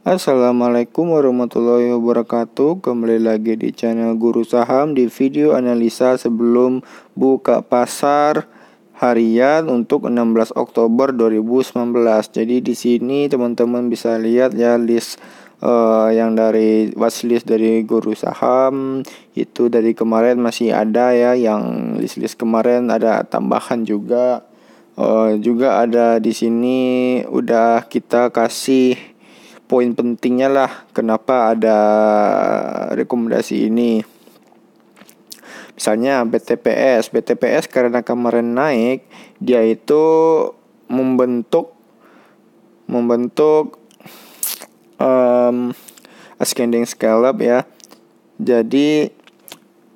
Assalamualaikum warahmatullahi wabarakatuh Kembali lagi di channel Guru Saham Di video analisa sebelum buka pasar harian untuk 16 Oktober 2019 Jadi di sini teman-teman bisa lihat ya list uh, yang dari watchlist dari guru saham itu dari kemarin masih ada ya yang list-list kemarin ada tambahan juga uh, juga ada di sini udah kita kasih poin pentingnya lah kenapa ada rekomendasi ini. Misalnya BTPS, BTPS karena kemarin naik dia itu membentuk membentuk um, ascending scallop ya. Jadi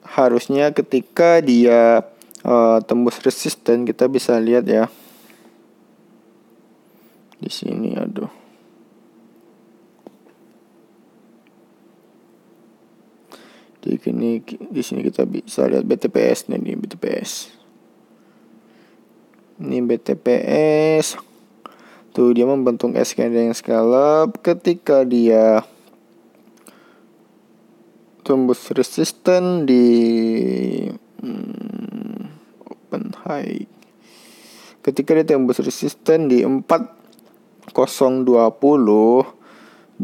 harusnya ketika dia uh, tembus resisten kita bisa lihat ya. Di sini aduh. Jadi ini di sini kita bisa lihat BTPS nih ini BTPS. Ini BTPS. Tuh dia membentuk S yang scalab ketika dia tembus resisten di hmm, open high. Ketika dia tembus resisten di 4020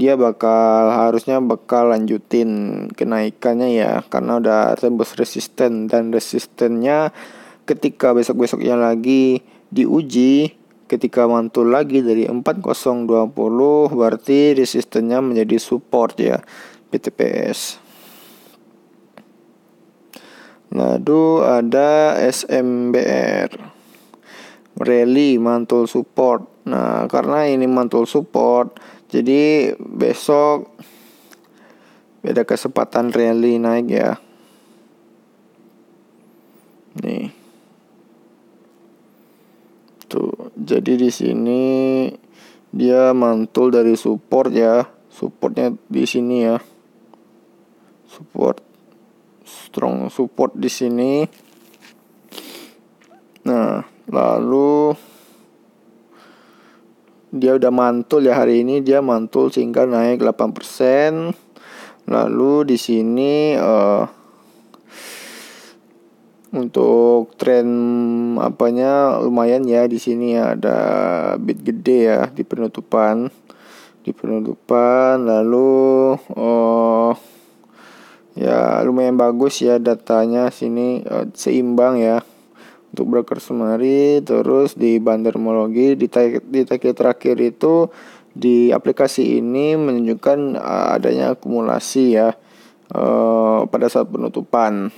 dia bakal harusnya bakal lanjutin kenaikannya ya karena udah tembus resisten dan resistennya ketika besok-besoknya lagi diuji ketika mantul lagi dari 4020 berarti resistennya menjadi support ya PTPS. Lalu ada SMBR Rally mantul support Nah karena ini mantul support jadi besok beda kesempatan rally naik ya. Nih. Tuh. Jadi di sini dia mantul dari support ya. Supportnya di sini ya. Support strong support di sini. Nah, lalu dia udah mantul ya hari ini dia mantul sehingga naik 8%. Lalu di sini uh, untuk tren apanya lumayan ya di sini ya ada bit gede ya di penutupan di penutupan lalu oh ya lumayan bagus ya datanya sini uh, seimbang ya untuk broker semari terus di bandermologi di tag di tag terakhir itu di aplikasi ini menunjukkan eh, adanya akumulasi ya uh, pada saat penutupan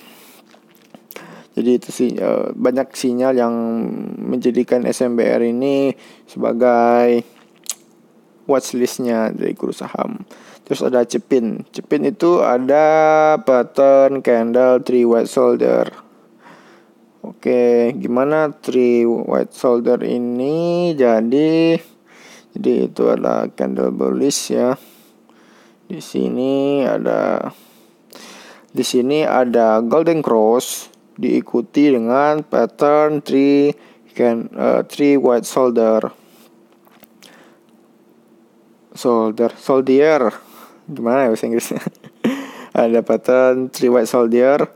jadi itu sih eh, uh, banyak sinyal yang menjadikan SMBR ini sebagai watchlistnya dari guru saham terus ada Cepin Cepin itu ada pattern candle three white shoulder Oke, gimana three white shoulder ini? Jadi jadi itu ada candle bullish ya. Di sini ada di sini ada golden cross diikuti dengan pattern three can uh, three white shoulder. Soldier, soldier, gimana ya bahasa Inggrisnya? ada pattern three white soldier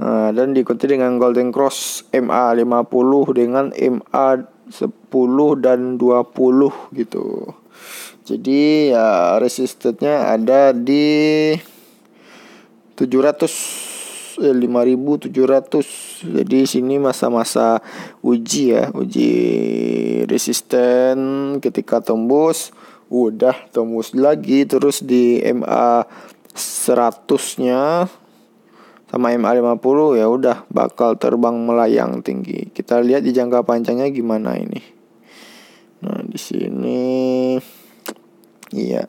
Nah, dan diikuti dengan Golden Cross MA50 dengan MA10 dan 20 gitu. Jadi ya resistennya ada di 700 eh, 5700. Jadi sini masa-masa uji ya, uji resisten ketika tembus udah tembus lagi terus di MA 100-nya sama MA50 ya udah bakal terbang melayang tinggi. Kita lihat di jangka panjangnya gimana ini. Nah, di sini iya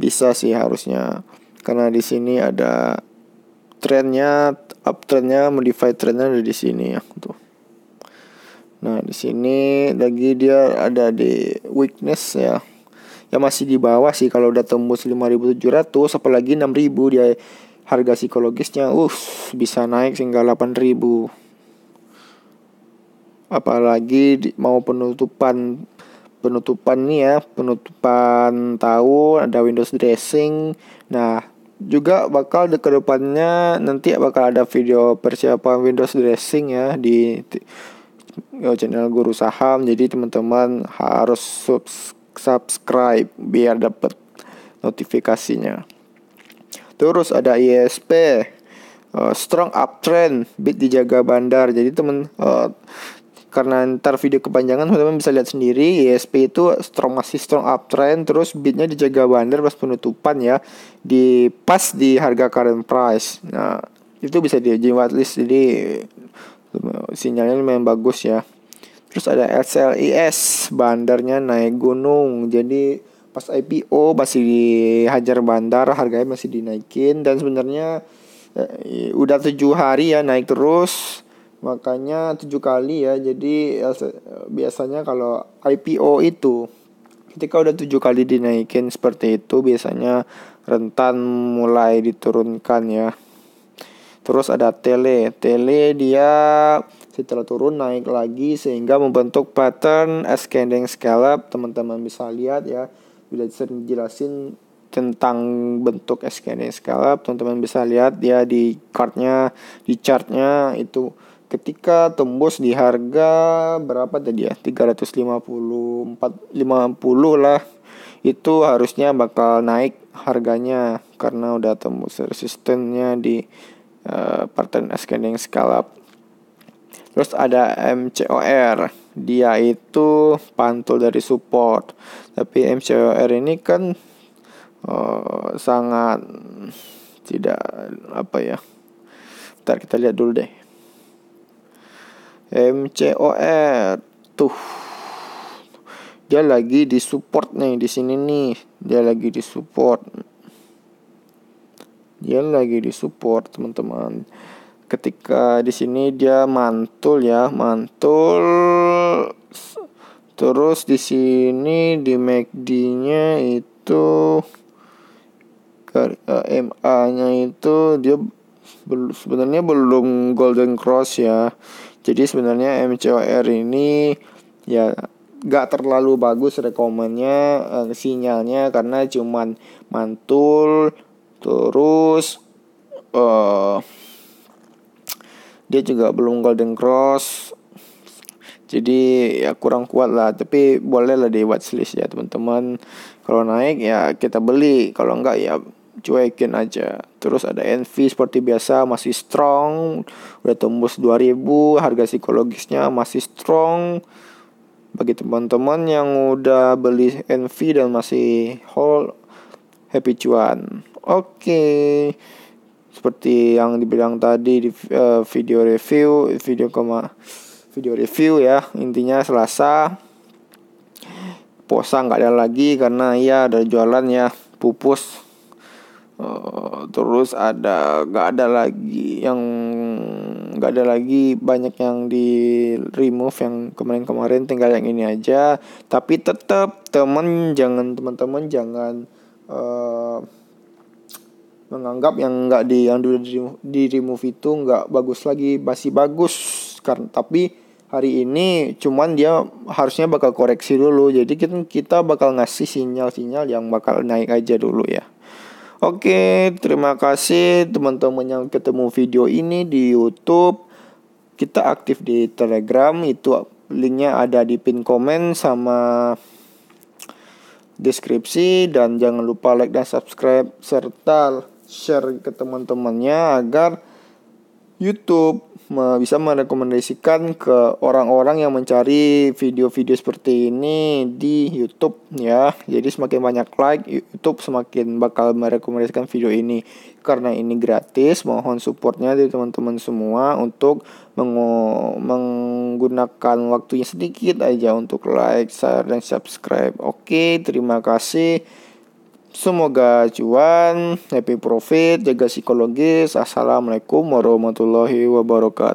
bisa sih harusnya karena di sini ada trennya uptrendnya modify trendnya ada di sini ya tuh. Nah, di sini lagi dia ada di weakness ya ya masih di bawah sih kalau udah tembus 5700 apalagi 6000 dia harga psikologisnya uh bisa naik hingga 8000 apalagi di, mau penutupan penutupan nih ya penutupan tahun ada Windows dressing nah juga bakal ke depannya nanti bakal ada video persiapan Windows dressing ya di channel Guru Saham jadi teman-teman harus subscribe biar dapat notifikasinya Terus ada ISP, uh, eh, strong uptrend, bit dijaga bandar. Jadi temen uh, karena ntar video kepanjangan teman bisa lihat sendiri ISP itu strong masih strong uptrend terus bitnya dijaga bandar pas penutupan ya di pas di harga current price nah itu bisa di list jadi sinyalnya lumayan bagus ya terus ada SLIS bandarnya naik gunung jadi pas IPO masih dihajar bandar harganya masih dinaikin dan sebenarnya eh, udah tujuh hari ya naik terus makanya tujuh kali ya jadi eh, eh, biasanya kalau IPO itu ketika udah tujuh kali dinaikin seperti itu biasanya rentan mulai diturunkan ya terus ada tele tele dia setelah turun naik lagi sehingga membentuk pattern ascending scallop teman-teman bisa lihat ya udah sering jelasin tentang bentuk SKD skala teman-teman bisa lihat ya di cardnya di chartnya itu ketika tembus di harga berapa tadi ya 350 450 lah itu harusnya bakal naik harganya karena udah tembus resistennya di uh, pattern ascending scallop terus ada MCOR dia itu pantul dari support tapi MCOR ini kan uh, sangat tidak apa ya ntar kita lihat dulu deh MCOR tuh dia lagi di support nih di sini nih dia lagi di support dia lagi di support teman-teman ketika di sini dia mantul ya mantul terus di sini di MACD-nya itu eh, MA-nya itu dia sebenarnya belum golden cross ya jadi sebenarnya MCOR ini ya gak terlalu bagus rekomennya eh, sinyalnya karena cuman mantul terus eh dia juga belum golden cross jadi ya kurang kuat lah tapi boleh lah di watchlist ya teman-teman kalau naik ya kita beli kalau enggak ya cuekin aja terus ada Envy seperti biasa masih strong udah tembus 2000 harga psikologisnya masih strong bagi teman-teman yang udah beli Envy dan masih hold happy cuan oke okay seperti yang dibilang tadi di uh, video review video koma video review ya intinya Selasa posa nggak ada lagi karena ya ada jualan ya pupus uh, terus ada nggak ada lagi yang nggak ada lagi banyak yang di remove yang kemarin-kemarin tinggal yang ini aja tapi tetap temen jangan teman-teman jangan uh, menganggap yang enggak di yang dulu di, di remove itu nggak bagus lagi masih bagus karena tapi hari ini cuman dia harusnya bakal koreksi dulu jadi kita kita bakal ngasih sinyal-sinyal yang bakal naik aja dulu ya Oke, terima kasih teman-teman yang ketemu video ini di YouTube. Kita aktif di Telegram, itu linknya ada di pin komen sama deskripsi dan jangan lupa like dan subscribe serta share ke teman-temannya agar YouTube bisa merekomendasikan ke orang-orang yang mencari video-video seperti ini di YouTube ya. Jadi semakin banyak like YouTube semakin bakal merekomendasikan video ini karena ini gratis. Mohon supportnya dari teman-teman semua untuk menggunakan waktunya sedikit aja untuk like, share dan subscribe. Oke, terima kasih. Semoga cuan, happy profit, jaga psikologis. Assalamualaikum warahmatullahi wabarakatuh.